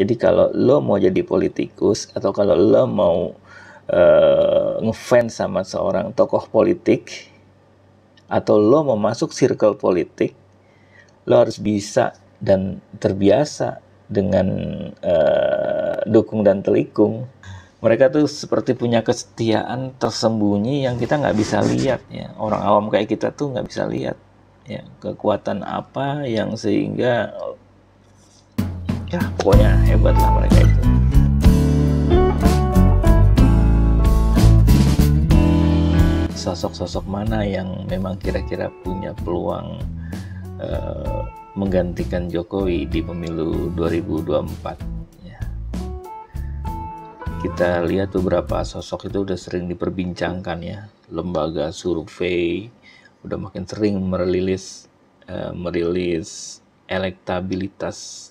Jadi kalau lo mau jadi politikus atau kalau lo mau uh, ngefans sama seorang tokoh politik atau lo mau masuk circle politik, lo harus bisa dan terbiasa dengan uh, dukung dan telikung. Mereka tuh seperti punya kesetiaan tersembunyi yang kita nggak bisa lihat ya. Orang awam kayak kita tuh nggak bisa lihat ya kekuatan apa yang sehingga ya pokoknya hebat lah mereka itu sosok-sosok mana yang memang kira-kira punya peluang uh, menggantikan Jokowi di pemilu 2024 ya. kita lihat beberapa sosok itu udah sering diperbincangkan ya lembaga survei udah makin sering merilis uh, merilis elektabilitas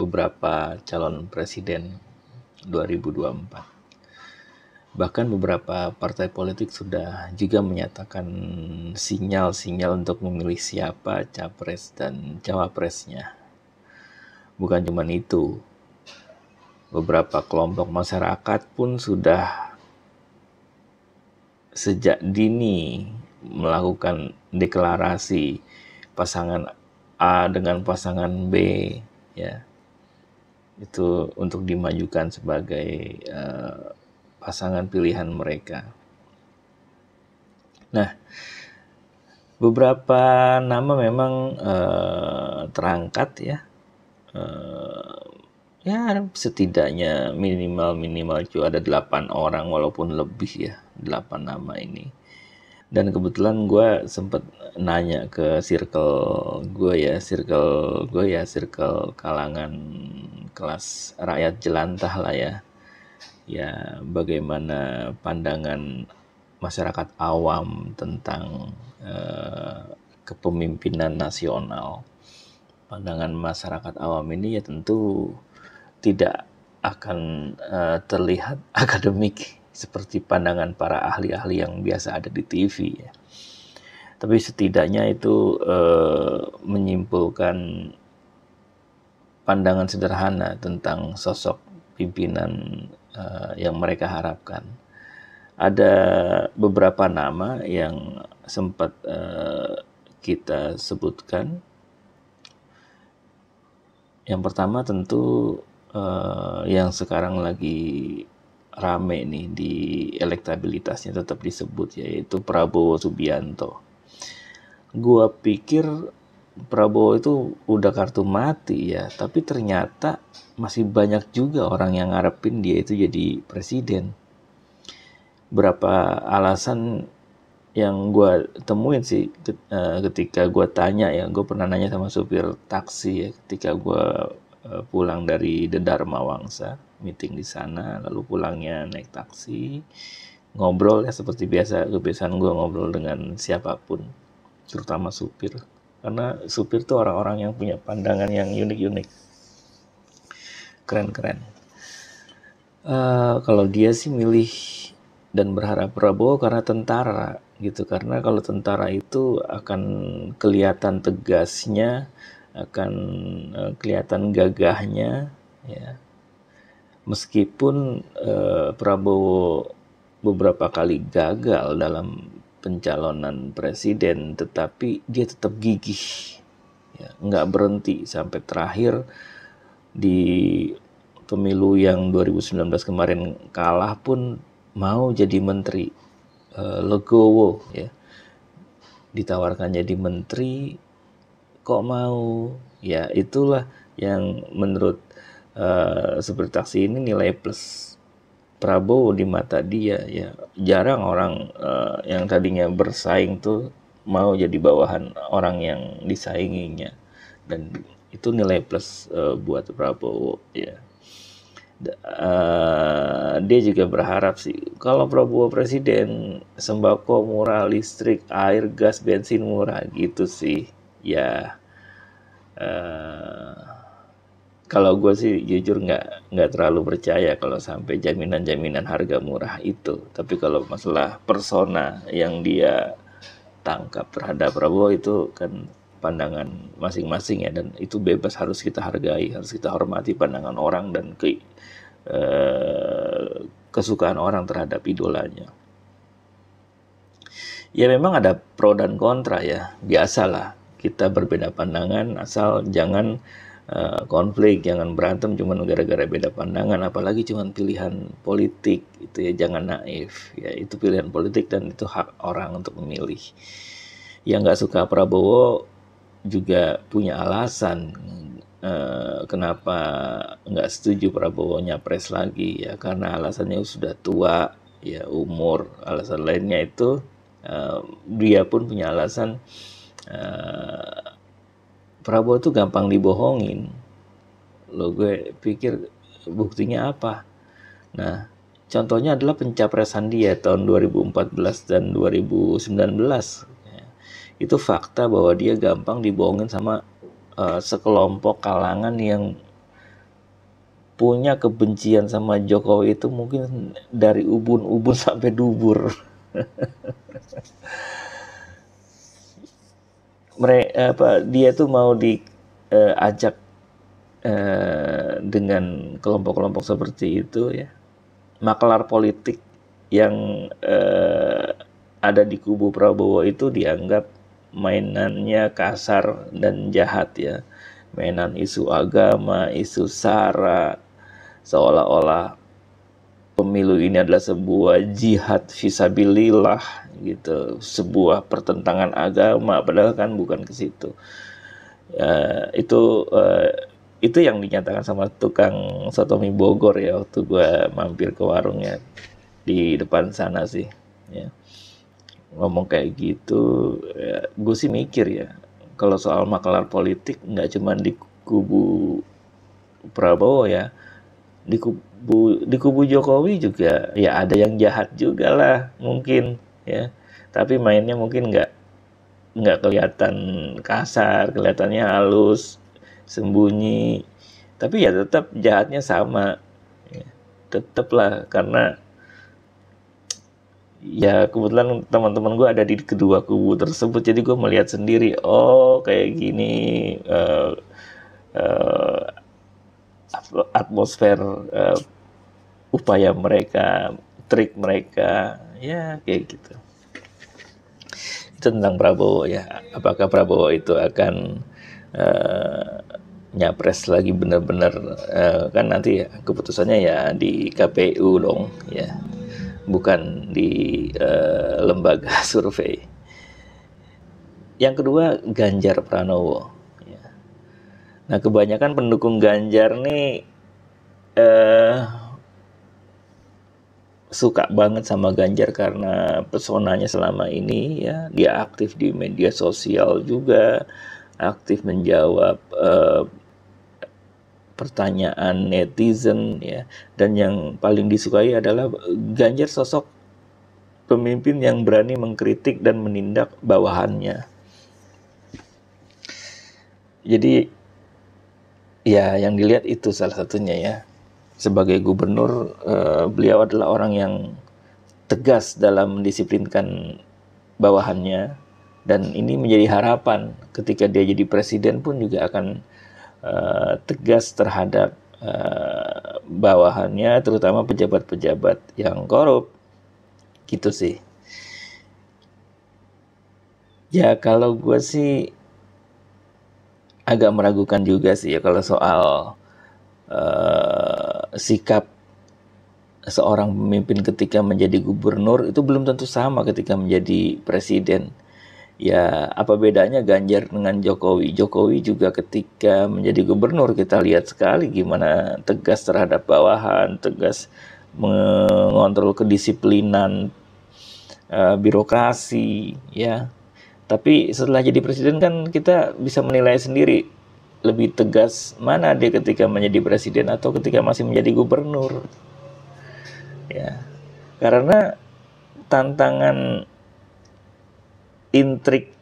beberapa calon presiden 2024. Bahkan beberapa partai politik sudah juga menyatakan sinyal-sinyal untuk memilih siapa capres dan cawapresnya. Bukan cuma itu, beberapa kelompok masyarakat pun sudah sejak dini melakukan deklarasi pasangan A dengan pasangan B ya itu untuk dimajukan sebagai uh, pasangan pilihan mereka. Nah, beberapa nama memang uh, terangkat ya. Uh, ya setidaknya minimal minimal itu ada delapan orang walaupun lebih ya delapan nama ini dan kebetulan gue sempet nanya ke circle gue ya circle gue ya circle kalangan kelas rakyat jelantah lah ya ya bagaimana pandangan masyarakat awam tentang uh, kepemimpinan nasional pandangan masyarakat awam ini ya tentu tidak akan uh, terlihat akademik seperti pandangan para ahli-ahli yang biasa ada di TV ya. Tapi setidaknya itu eh, menyimpulkan pandangan sederhana tentang sosok pimpinan eh, yang mereka harapkan. Ada beberapa nama yang sempat eh, kita sebutkan. Yang pertama tentu uh, yang sekarang lagi rame nih di elektabilitasnya tetap disebut yaitu Prabowo Subianto. Gua pikir Prabowo itu udah kartu mati ya, tapi ternyata masih banyak juga orang yang ngarepin dia itu jadi presiden. Berapa alasan yang gue temuin sih eh, ketika gue tanya ya, gue pernah nanya sama supir taksi ya, ketika gue Eh, pulang dari The Dharma Wangsa, meeting di sana, lalu pulangnya naik taksi, ngobrol ya seperti biasa kebiasaan gue ngobrol dengan siapapun, terutama supir, karena supir tuh orang-orang yang punya pandangan yang unik-unik, keren-keren. Uh, kalau dia sih milih dan berharap Prabowo karena tentara gitu karena kalau tentara itu akan kelihatan tegasnya akan uh, kelihatan gagahnya ya meskipun uh, Prabowo beberapa kali gagal dalam pencalonan presiden tetapi dia tetap gigih ya, nggak berhenti sampai terakhir di pemilu yang 2019 kemarin kalah pun mau jadi menteri uh, legowo ya ditawarkan jadi menteri kok mau ya itulah yang menurut uh, seperti taksi ini nilai plus Prabowo di mata dia ya jarang orang uh, yang tadinya bersaing tuh mau jadi bawahan orang yang disainginya dan itu nilai plus uh, buat Prabowo ya uh, dia juga berharap sih kalau Prabowo presiden sembako murah listrik air gas bensin murah gitu sih ya uh, kalau gue sih jujur nggak nggak terlalu percaya kalau sampai jaminan-jaminan harga murah itu. Tapi kalau masalah persona yang dia tangkap terhadap Prabowo itu kan pandangan masing-masing ya dan itu bebas harus kita hargai, harus kita hormati pandangan orang dan ke, eh, kesukaan orang terhadap idolanya. Ya memang ada pro dan kontra ya, biasalah kita berbeda pandangan asal jangan uh, konflik, jangan berantem cuma gara-gara beda pandangan, apalagi cuma pilihan politik itu ya jangan naif ya itu pilihan politik dan itu hak orang untuk memilih. Yang nggak suka Prabowo juga punya alasan uh, kenapa nggak setuju Prabowo nyapres lagi ya karena alasannya sudah tua ya umur alasan lainnya itu uh, dia pun punya alasan uh, Eh, Prabowo tuh gampang dibohongin lo gue pikir buktinya apa nah contohnya adalah pencapresan dia tahun 2014 dan 2019 itu fakta bahwa dia gampang dibohongin sama uh, sekelompok kalangan yang punya kebencian sama Jokowi itu mungkin dari ubun-ubun sampai dubur mereka apa dia tuh mau diajak eh, uh, eh, uh, dengan kelompok-kelompok seperti itu ya maklar politik yang uh, ada di kubu Prabowo itu dianggap mainannya kasar dan jahat ya mainan isu agama isu sara seolah-olah pemilu ini adalah sebuah jihad visabilillah gitu sebuah pertentangan agama padahal kan bukan ke situ uh, itu uh, itu yang dinyatakan sama tukang satomi Bogor ya waktu gue mampir ke warungnya di depan sana sih ya ngomong kayak gitu ya, gue sih mikir ya kalau soal maklar politik nggak cuma di kubu Prabowo ya di kubu Bu, di kubu Jokowi juga ya ada yang jahat juga lah mungkin ya tapi mainnya mungkin nggak nggak kelihatan kasar kelihatannya halus sembunyi tapi ya tetap jahatnya sama ya, tetap lah karena ya kebetulan teman-teman gue ada di kedua kubu tersebut jadi gue melihat sendiri oh kayak gini uh, uh, atmosfer uh, upaya mereka, trik mereka, ya kayak gitu. Itu tentang Prabowo ya. Apakah Prabowo itu akan uh, nyapres lagi benar-benar uh, kan nanti ya, keputusannya ya di KPU dong ya bukan di uh, lembaga survei yang kedua Ganjar Pranowo Nah, kebanyakan pendukung Ganjar nih eh suka banget sama Ganjar karena pesonanya selama ini ya, dia aktif di media sosial juga, aktif menjawab eh, pertanyaan netizen ya. Dan yang paling disukai adalah Ganjar sosok pemimpin yang berani mengkritik dan menindak bawahannya. Jadi ya yang dilihat itu salah satunya ya sebagai gubernur eh, beliau adalah orang yang tegas dalam mendisiplinkan bawahannya dan ini menjadi harapan ketika dia jadi presiden pun juga akan eh, tegas terhadap eh, bawahannya terutama pejabat-pejabat yang korup gitu sih ya kalau gue sih agak meragukan juga sih ya kalau soal uh, sikap seorang pemimpin ketika menjadi gubernur itu belum tentu sama ketika menjadi presiden. Ya, apa bedanya Ganjar dengan Jokowi? Jokowi juga ketika menjadi gubernur kita lihat sekali gimana tegas terhadap bawahan, tegas mengontrol kedisiplinan uh, birokrasi, ya tapi setelah jadi presiden kan kita bisa menilai sendiri lebih tegas mana dia ketika menjadi presiden atau ketika masih menjadi gubernur. Ya. Karena tantangan intrik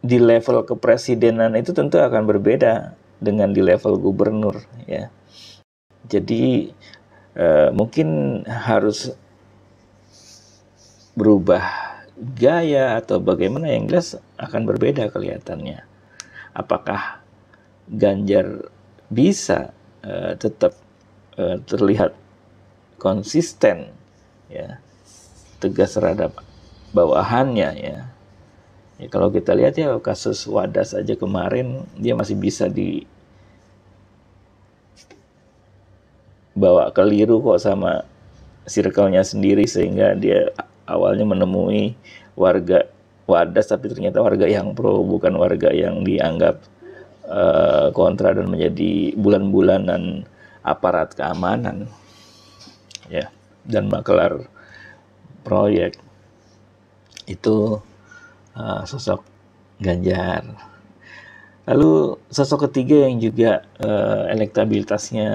di level kepresidenan itu tentu akan berbeda dengan di level gubernur ya. Jadi eh, mungkin harus berubah gaya atau bagaimana yang jelas akan berbeda kelihatannya. Apakah Ganjar bisa uh, tetap uh, terlihat konsisten ya tegas terhadap bawahannya ya. ya kalau kita lihat ya kasus Wadas aja kemarin dia masih bisa di bawa keliru kok sama circle-nya sendiri sehingga dia awalnya menemui warga wadas tapi ternyata warga yang pro bukan warga yang dianggap uh, kontra dan menjadi bulan-bulanan aparat keamanan ya dan makelar proyek itu uh, sosok Ganjar lalu sosok ketiga yang juga uh, elektabilitasnya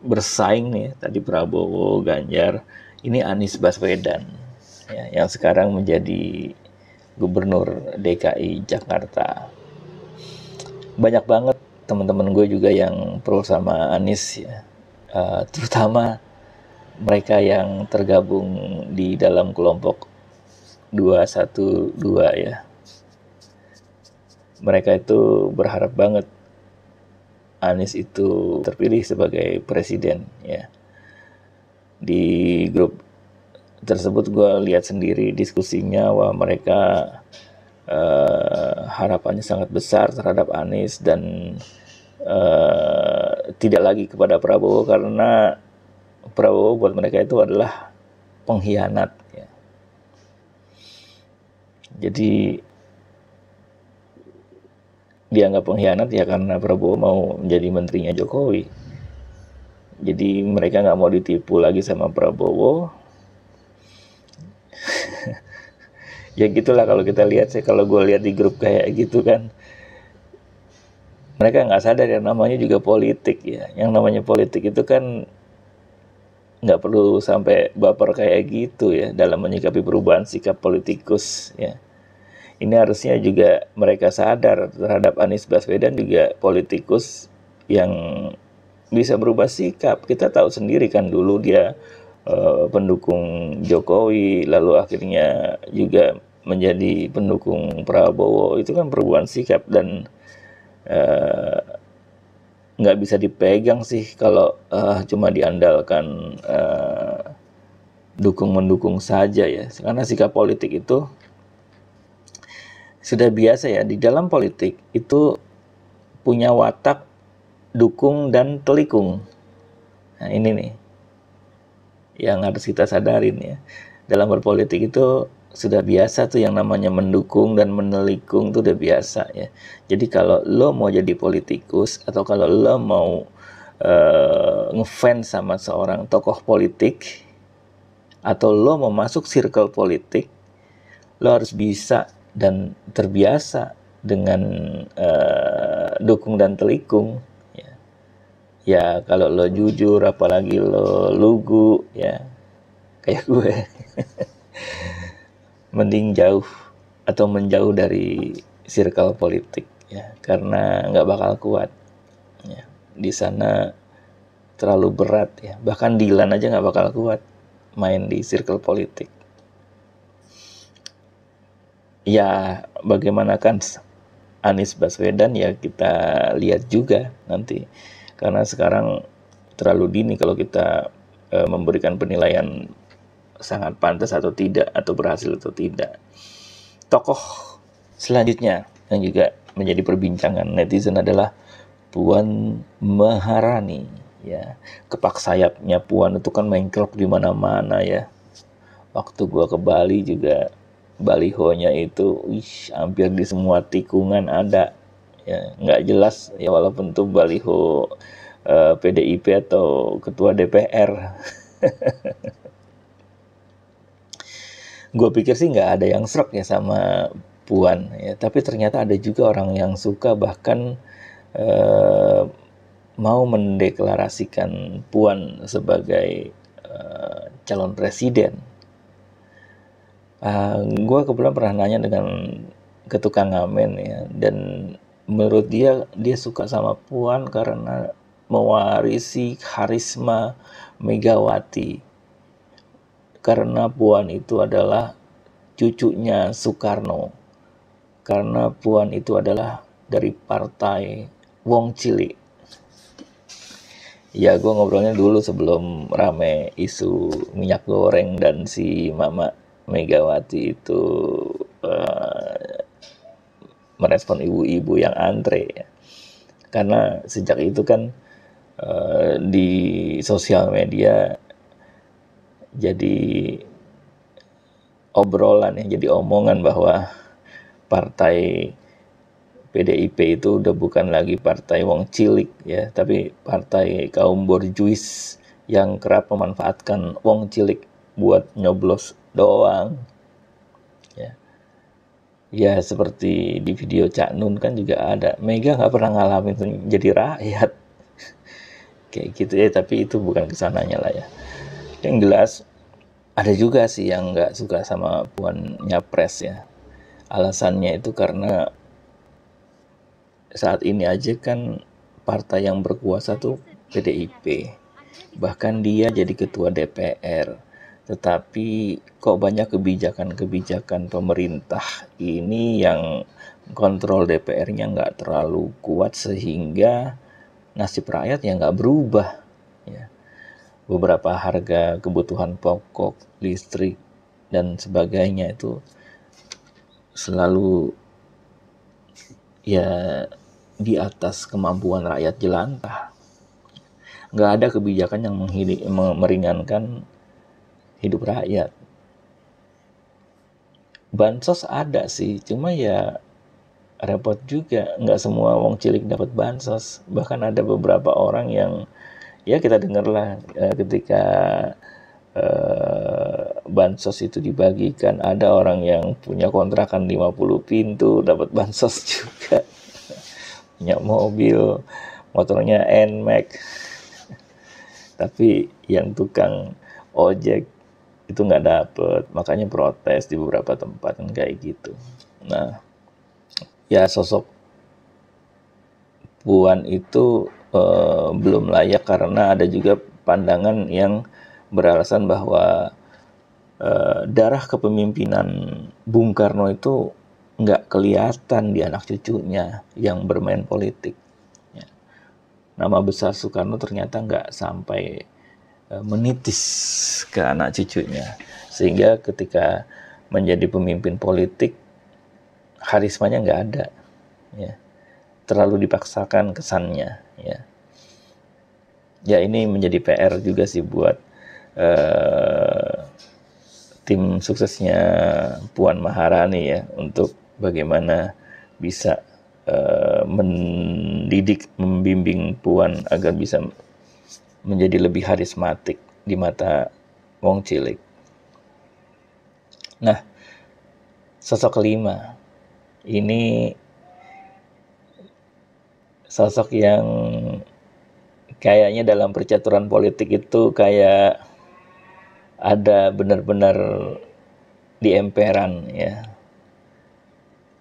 bersaing nih tadi Prabowo Ganjar ini Anies Baswedan ya, yang sekarang menjadi gubernur DKI Jakarta. Banyak banget teman-teman gue juga yang pro sama Anies ya, uh, terutama mereka yang tergabung di dalam kelompok 212 ya. Mereka itu berharap banget Anies itu terpilih sebagai presiden ya. Di grup tersebut gue lihat sendiri diskusinya wah mereka uh, harapannya sangat besar terhadap Anies dan uh, tidak lagi kepada Prabowo karena Prabowo buat mereka itu adalah pengkhianat. Ya. Jadi dianggap pengkhianat ya karena Prabowo mau menjadi menterinya Jokowi. Jadi mereka nggak mau ditipu lagi sama Prabowo, ya gitulah kalau kita lihat sih kalau gue lihat di grup kayak gitu kan mereka nggak sadar yang namanya juga politik ya yang namanya politik itu kan nggak perlu sampai baper kayak gitu ya dalam menyikapi perubahan sikap politikus ya ini harusnya juga mereka sadar terhadap Anies Baswedan juga politikus yang bisa berubah sikap kita tahu sendiri kan dulu dia eh, pendukung Jokowi, lalu akhirnya juga menjadi pendukung Prabowo itu kan perubahan sikap dan eh, nggak uh, bisa dipegang sih kalau uh, cuma diandalkan uh, dukung mendukung saja ya karena sikap politik itu sudah biasa ya di dalam politik itu punya watak dukung dan telikung nah ini nih yang harus kita sadarin ya dalam berpolitik itu sudah biasa tuh yang namanya mendukung dan menelikung tuh udah biasa ya. Jadi kalau lo mau jadi politikus atau kalau lo mau uh, ngefans sama seorang tokoh politik atau lo mau masuk circle politik, lo harus bisa dan terbiasa dengan uh, dukung dan telikung. Ya. ya kalau lo jujur, apalagi lo lugu, ya kayak gue. mending jauh atau menjauh dari circle politik ya karena nggak bakal kuat ya di sana terlalu berat ya bahkan Dilan aja nggak bakal kuat main di circle politik ya kan Anies Baswedan ya kita lihat juga nanti karena sekarang terlalu dini kalau kita eh, memberikan penilaian sangat pantas atau tidak atau berhasil atau tidak. Tokoh selanjutnya yang juga menjadi perbincangan netizen adalah Puan Maharani ya. Kepak sayapnya Puan itu kan main klub di mana-mana ya. Waktu gua ke Bali juga balihonya itu wih hampir di semua tikungan ada ya nggak jelas ya walaupun tuh baliho eh, PDIP atau ketua DPR gue pikir sih nggak ada yang serak ya sama Puan ya tapi ternyata ada juga orang yang suka bahkan eh, mau mendeklarasikan Puan sebagai eh, calon presiden uh, ah, gue kebetulan pernah nanya dengan ketukang ngamen ya dan menurut dia dia suka sama Puan karena mewarisi karisma Megawati karena Puan itu adalah cucunya Soekarno. Karena Puan itu adalah dari partai Wong Cili. Ya, gue ngobrolnya dulu sebelum rame isu minyak goreng dan si Mama Megawati itu uh, merespon ibu-ibu yang antre ya. Karena sejak itu kan uh, di sosial media jadi obrolan ya, jadi omongan bahwa partai PDIP itu udah bukan lagi partai wong cilik ya, tapi partai kaum borjuis yang kerap memanfaatkan wong cilik buat nyoblos doang. Ya, ya seperti di video Cak Nun kan juga ada, Mega nggak pernah ngalamin jadi rakyat. Kayak gitu ya, tapi itu bukan kesananya lah ya yang jelas ada juga sih yang nggak suka sama Puan Nyapres ya alasannya itu karena saat ini aja kan partai yang berkuasa tuh PDIP bahkan dia jadi ketua DPR tetapi kok banyak kebijakan-kebijakan pemerintah ini yang kontrol DPR-nya nggak terlalu kuat sehingga nasib rakyat yang nggak berubah ya beberapa harga kebutuhan pokok, listrik, dan sebagainya itu selalu ya di atas kemampuan rakyat jelantah. Nggak ada kebijakan yang meringankan hidup rakyat. Bansos ada sih, cuma ya repot juga. Nggak semua wong cilik dapat bansos. Bahkan ada beberapa orang yang ya kita dengarlah ya, ketika uh, bansos itu dibagikan ada orang yang punya kontrakan 50 pintu dapat bansos juga punya mobil motornya Nmax tapi yang tukang ojek itu nggak dapet makanya protes di beberapa tempat dan kayak gitu nah ya sosok Puan itu uh, belum layak karena ada juga pandangan yang beralasan bahwa uh, darah kepemimpinan Bung Karno itu nggak kelihatan di anak cucunya yang bermain politik. Ya. Nama besar Soekarno ternyata nggak sampai uh, menitis ke anak cucunya, sehingga ketika menjadi pemimpin politik karismanya nggak ada, ya. terlalu dipaksakan kesannya ya ya ini menjadi PR juga sih buat uh, tim suksesnya Puan Maharani ya untuk bagaimana bisa uh, mendidik membimbing Puan agar bisa menjadi lebih harismatik di mata wong cilik. Nah, sosok kelima ini sosok yang kayaknya dalam percaturan politik itu kayak ada benar-benar di emperan ya.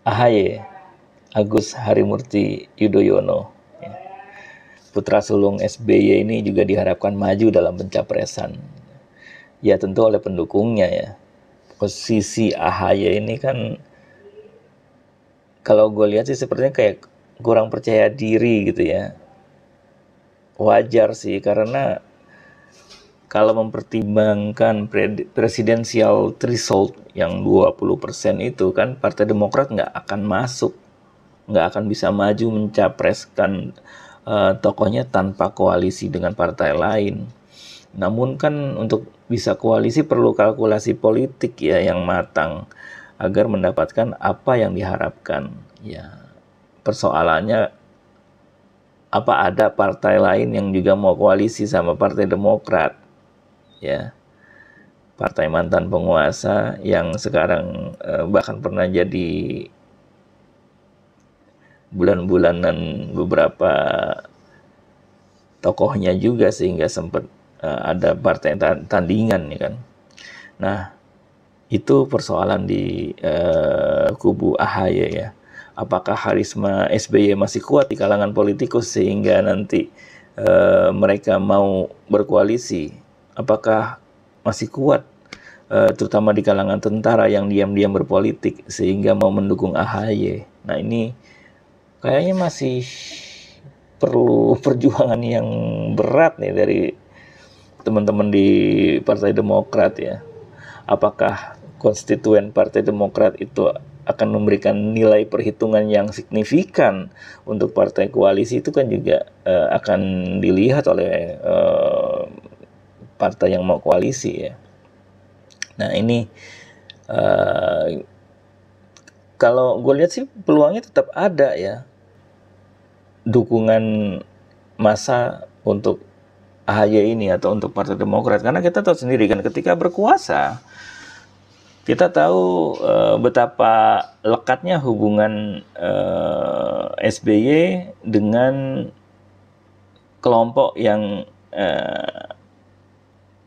AHY Agus Harimurti Yudhoyono ya. putra sulung SBY ini juga diharapkan maju dalam pencapresan. Ya tentu oleh pendukungnya ya. Posisi AHY ini kan kalau gue lihat sih sepertinya kayak kurang percaya diri gitu ya wajar sih karena kalau mempertimbangkan presidensial threshold yang 20% itu kan Partai Demokrat nggak akan masuk, nggak akan bisa maju mencapreskan uh, tokohnya tanpa koalisi dengan partai lain. Namun kan untuk bisa koalisi perlu kalkulasi politik ya yang matang agar mendapatkan apa yang diharapkan ya persoalannya apa ada partai lain yang juga mau koalisi sama Partai Demokrat ya partai mantan penguasa yang sekarang eh, bahkan pernah jadi bulan-bulanan beberapa tokohnya juga sehingga sempat eh, ada partai tandingan ya kan nah itu persoalan di eh, kubu AHY ya apakah harisma SBY masih kuat di kalangan politikus sehingga nanti e, mereka mau berkoalisi? Apakah masih kuat e, terutama di kalangan tentara yang diam-diam berpolitik sehingga mau mendukung AHY? Nah, ini kayaknya masih perlu perjuangan yang berat nih dari teman-teman di Partai Demokrat ya. Apakah konstituen Partai Demokrat itu akan memberikan nilai perhitungan yang signifikan untuk partai koalisi itu kan juga uh, akan dilihat oleh uh, partai yang mau koalisi ya. Nah ini uh, kalau gue lihat sih peluangnya tetap ada ya dukungan masa untuk AHY ini atau untuk Partai Demokrat karena kita tahu sendiri kan ketika berkuasa kita tahu uh, betapa lekatnya hubungan uh, eh, SBY dengan kelompok yang uh,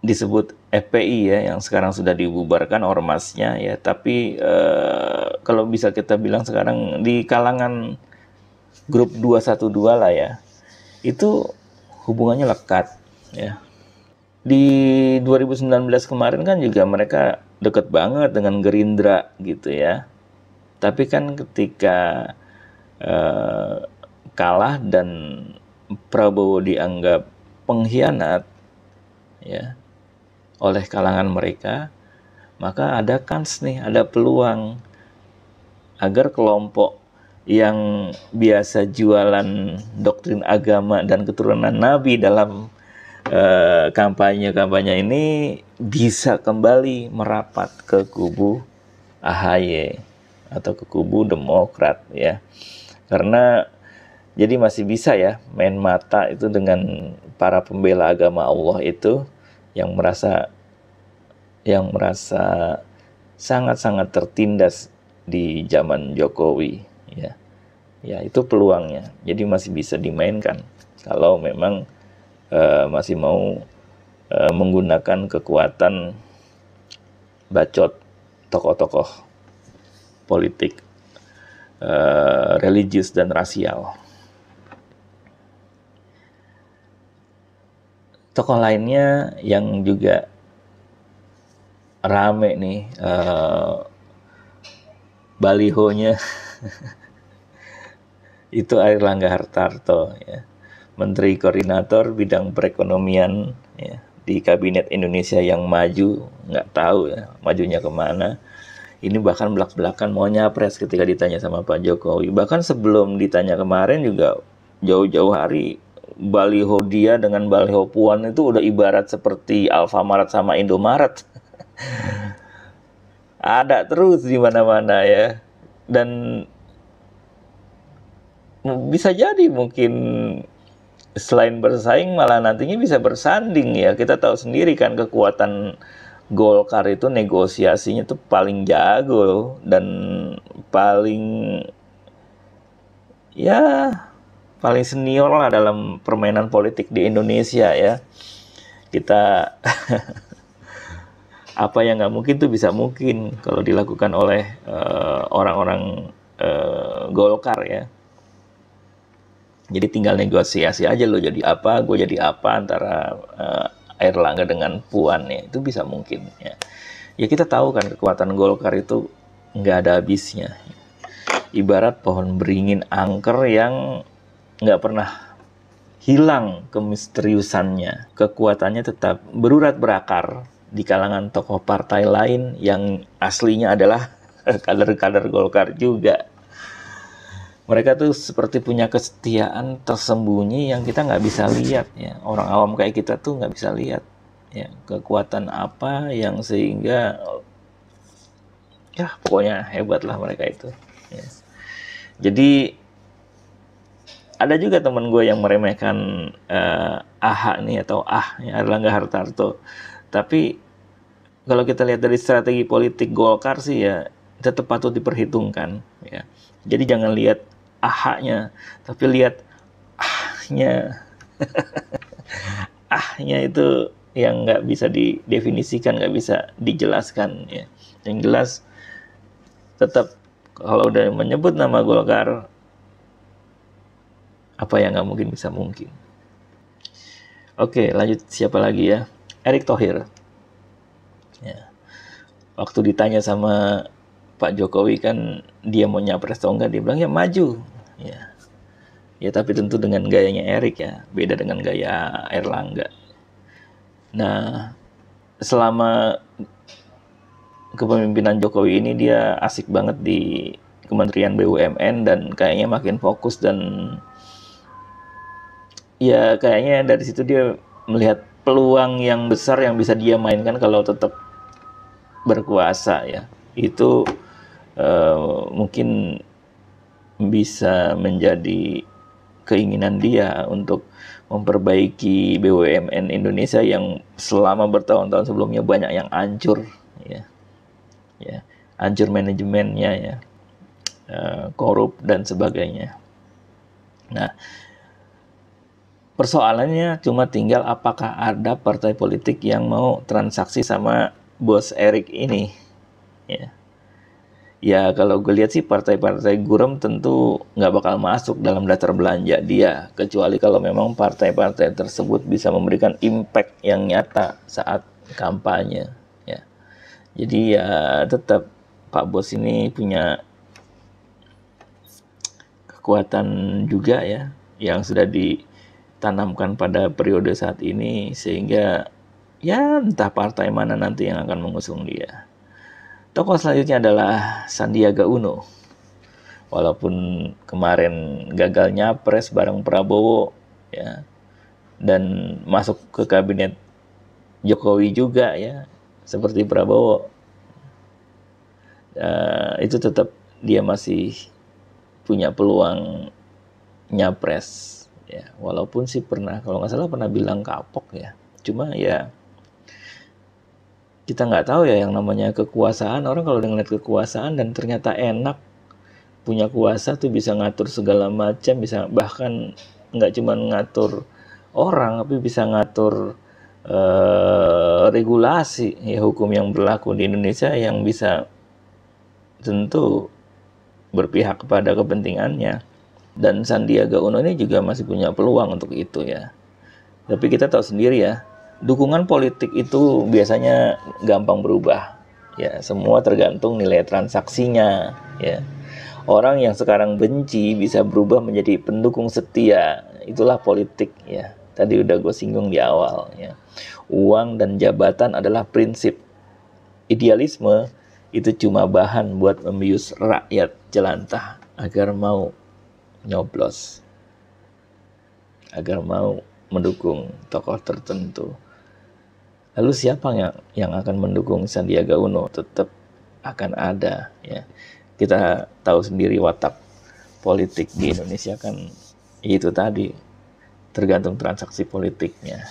disebut FPI ya yang sekarang sudah dibubarkan ormasnya ya tapi kalau bisa kita bilang sekarang di kalangan grup 212 lah ya itu hubungannya lekat ya di 2019 kemarin kan juga mereka deket banget dengan Gerindra gitu ya. Tapi kan ketika eh, kalah dan Prabowo dianggap pengkhianat ya oleh kalangan mereka, maka ada kans nih, ada peluang agar kelompok yang biasa jualan doktrin agama dan keturunan nabi dalam Eh, kampanye-kampanye ini bisa kembali merapat ke kubu AHY atau ke kubu Demokrat ya. Karena jadi masih bisa ya main mata itu dengan para pembela agama Allah itu yang merasa yang merasa sangat-sangat tertindas di zaman Jokowi ya. Ya, itu peluangnya. Jadi masih bisa dimainkan kalau memang Eh, masih mau uh, menggunakan kekuatan bacot tokoh-tokoh politik uh, religius dan rasial. Tokoh lainnya yang juga rame nih uh, nya itu Air Langga Hartarto ya Menteri Koordinator Bidang Perekonomian ya, di Kabinet Indonesia yang maju, nggak tahu ya, majunya kemana. Ini bahkan belak-belakan mau nyapres ketika ditanya sama Pak Jokowi. Bahkan sebelum ditanya kemarin juga jauh-jauh hari baliho dia dengan baliho Puan itu udah ibarat seperti Alfamaret sama Indomaret. Ada terus di mana-mana ya. Dan bisa jadi mungkin selain bersaing malah nantinya bisa bersanding ya. Kita tahu sendiri kan kekuatan Golkar itu negosiasinya tuh paling jago dan paling ya paling senior lah dalam permainan politik di Indonesia ya. Kita apa yang nggak mungkin tuh bisa mungkin kalau dilakukan oleh eh, orang-orang uh, uh, Golkar ya. Jadi tinggal negosiasi aja lo jadi apa, gue jadi apa antara uh, Air Langga dengan Puan ya itu bisa mungkin ya. Ya kita tahu kan kekuatan Golkar itu nggak ada habisnya. Ibarat pohon beringin angker yang nggak pernah hilang kemisteriusannya, kekuatannya tetap berurat berakar di kalangan tokoh partai lain yang aslinya adalah kader-kader Golkar juga mereka tuh seperti punya kesetiaan tersembunyi yang kita nggak bisa lihat ya orang awam kayak kita tuh nggak bisa lihat ya kekuatan apa yang sehingga ya pokoknya hebat lah mereka itu ya. jadi ada juga teman gue yang meremehkan uh, eh, AHA nih atau AH ya, Erlangga Hartarto tapi kalau kita lihat dari strategi politik Golkar sih ya tetap patut diperhitungkan ya jadi jangan lihat ahaknya, tapi lihat ahnya. ahnya itu yang nggak bisa didefinisikan, nggak bisa dijelaskan. Ya. Yang jelas tetap kalau udah menyebut nama Golkar, apa yang nggak mungkin bisa mungkin. Oke, lanjut siapa lagi ya? Erick Thohir. Ya. Waktu ditanya sama Pak Jokowi kan dia mau nyapres atau enggak, dia bilang ya maju ya ya tapi tentu dengan gayanya Erik ya beda dengan gaya Erlangga nah selama kepemimpinan Jokowi ini dia asik banget di Kementerian BUMN dan kayaknya makin fokus dan ya kayaknya dari situ dia melihat peluang yang besar yang bisa dia mainkan kalau tetap berkuasa ya itu uh, mungkin bisa menjadi keinginan dia untuk memperbaiki BUMN Indonesia yang selama bertahun-tahun sebelumnya banyak yang hancur ya ya hancur manajemennya ya eh, korup dan sebagainya nah persoalannya cuma tinggal apakah ada partai politik yang mau transaksi sama bos Erik ini ya ya kalau gue lihat sih partai-partai gurem tentu nggak bakal masuk dalam daftar belanja dia kecuali kalau memang partai-partai tersebut bisa memberikan impact yang nyata saat kampanye ya jadi ya tetap Pak Bos ini punya kekuatan juga ya yang sudah ditanamkan pada periode saat ini sehingga ya entah partai mana nanti yang akan mengusung dia Tokoh selanjutnya adalah Sandiaga Uno. Walaupun kemarin gagal nyapres bareng Prabowo ya dan masuk ke kabinet Jokowi juga ya seperti Prabowo uh, itu tetap dia masih punya peluang nyapres ya walaupun sih pernah kalau nggak salah pernah bilang kapok ya cuma ya kita nggak tahu ya yang namanya kekuasaan orang kalau dengar kekuasaan dan ternyata enak punya kuasa tuh bisa ngatur segala macam bisa bahkan nggak cuma ngatur orang tapi bisa ngatur uh, regulasi ya hukum yang berlaku di Indonesia yang bisa tentu berpihak kepada kepentingannya dan Sandiaga Uno ini juga masih punya peluang untuk itu ya tapi kita tahu sendiri ya dukungan politik itu biasanya gampang berubah. Ya, semua tergantung nilai transaksinya, ya. Orang yang sekarang benci bisa berubah menjadi pendukung setia. Itulah politik, ya. Tadi udah gue singgung di awal, ya. Uang dan jabatan adalah prinsip. Idealisme itu cuma bahan buat membius rakyat jelantah agar mau nyoblos agar mau mendukung tokoh tertentu. Lalu siapa yang yang akan mendukung Sandiaga Uno? Tetap akan ada ya. Kita tahu sendiri watak politik di Indonesia kan itu tadi tergantung transaksi politiknya.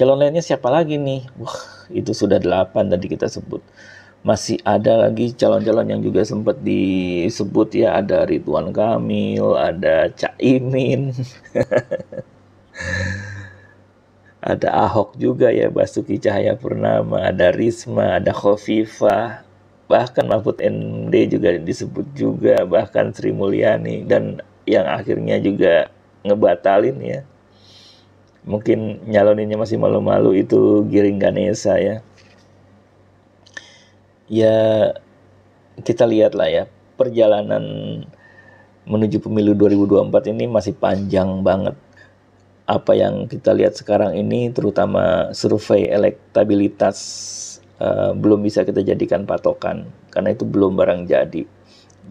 Calon lainnya siapa lagi nih? Wah, itu sudah delapan tadi kita sebut masih ada lagi calon-calon yang juga sempat disebut ya ada Ridwan Kamil, ada Cak Imin. ada Ahok juga ya, Basuki Cahaya Purnama, ada Risma, ada Khofifah, bahkan Mahfud MD juga disebut juga, bahkan Sri Mulyani dan yang akhirnya juga ngebatalin ya. Mungkin nyaloninnya masih malu-malu itu Giring Ganesa ya. Ya kita lihatlah ya perjalanan menuju pemilu 2024 ini masih panjang banget apa yang kita lihat sekarang ini terutama survei elektabilitas uh, belum bisa kita jadikan patokan karena itu belum barang jadi.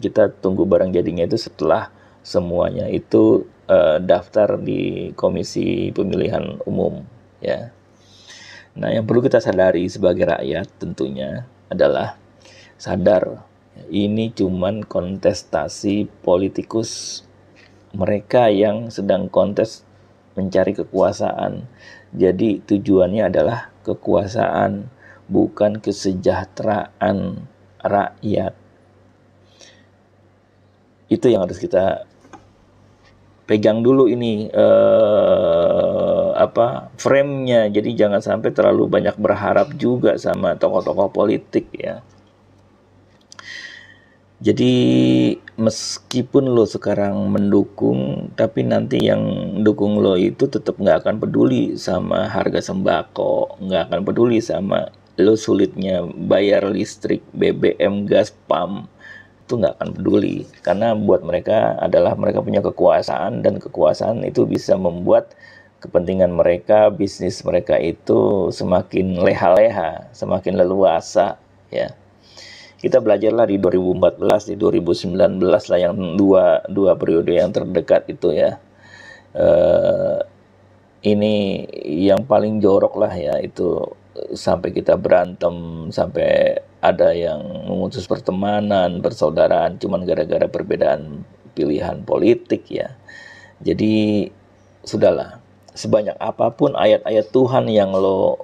Kita tunggu barang jadinya itu setelah semuanya itu uh, daftar di Komisi Pemilihan Umum ya. Nah, yang perlu kita sadari sebagai rakyat tentunya adalah sadar ini cuman kontestasi politikus mereka yang sedang kontes mencari kekuasaan. Jadi tujuannya adalah kekuasaan, bukan kesejahteraan rakyat. Itu yang harus kita pegang dulu ini eh, apa nya Jadi jangan sampai terlalu banyak berharap juga sama tokoh-tokoh politik ya. Jadi meskipun lo sekarang mendukung tapi nanti yang dukung lo itu tetap nggak akan peduli sama harga sembako nggak akan peduli sama lo sulitnya bayar listrik BBM gas pam itu nggak akan peduli karena buat mereka adalah mereka punya kekuasaan dan kekuasaan itu bisa membuat kepentingan mereka bisnis mereka itu semakin leha-leha semakin leluasa ya kita belajarlah di 2014 di 2019 lah yang dua dua periode yang terdekat itu ya uh, ini yang paling jorok lah ya itu sampai kita berantem sampai ada yang memutus pertemanan persaudaraan cuman gara-gara perbedaan pilihan politik ya jadi sudahlah sebanyak apapun ayat-ayat Tuhan yang lo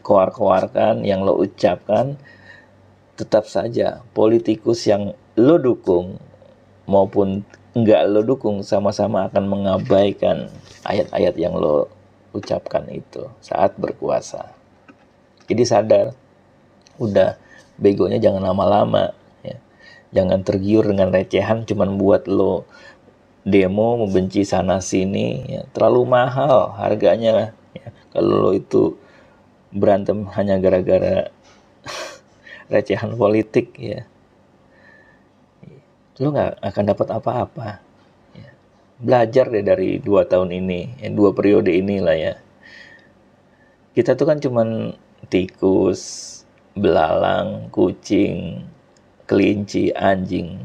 keluar-keluarkan yang lo ucapkan tetap saja politikus yang lo dukung maupun enggak lo dukung sama-sama akan mengabaikan ayat-ayat yang lo ucapkan itu saat berkuasa. Jadi sadar, udah begonya jangan lama-lama, ya. jangan tergiur dengan recehan cuman buat lo demo membenci sana sini, ya. terlalu mahal harganya. Ya. Kalau lo itu berantem hanya gara-gara recehan politik ya lu nggak akan dapat apa-apa ya. belajar deh dari dua tahun ini ya, dua periode inilah ya kita tuh kan cuman tikus belalang kucing kelinci anjing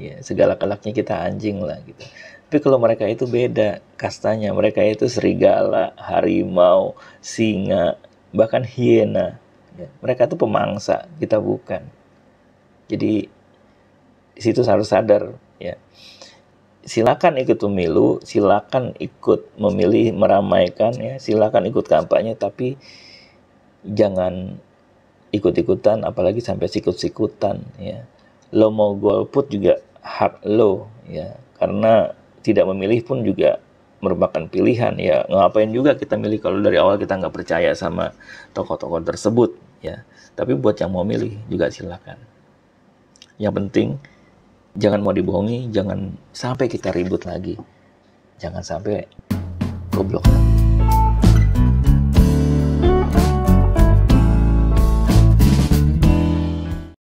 ya segala kelaknya kita anjing lah gitu tapi kalau mereka itu beda kastanya mereka itu serigala harimau singa bahkan hiena Ya. Mereka itu pemangsa, kita bukan. Jadi di situ harus sadar ya. Silakan ikut pemilu, silakan ikut memilih, meramaikan ya, silakan ikut kampanye tapi jangan ikut-ikutan apalagi sampai sikut-sikutan ya. Lo mau golput juga hak lo ya. Karena tidak memilih pun juga merupakan pilihan ya ngapain juga kita milih kalau dari awal kita nggak percaya sama tokoh-tokoh tersebut ya tapi buat yang mau milih juga silakan yang penting jangan mau dibohongi jangan sampai kita ribut lagi jangan sampai goblok lagi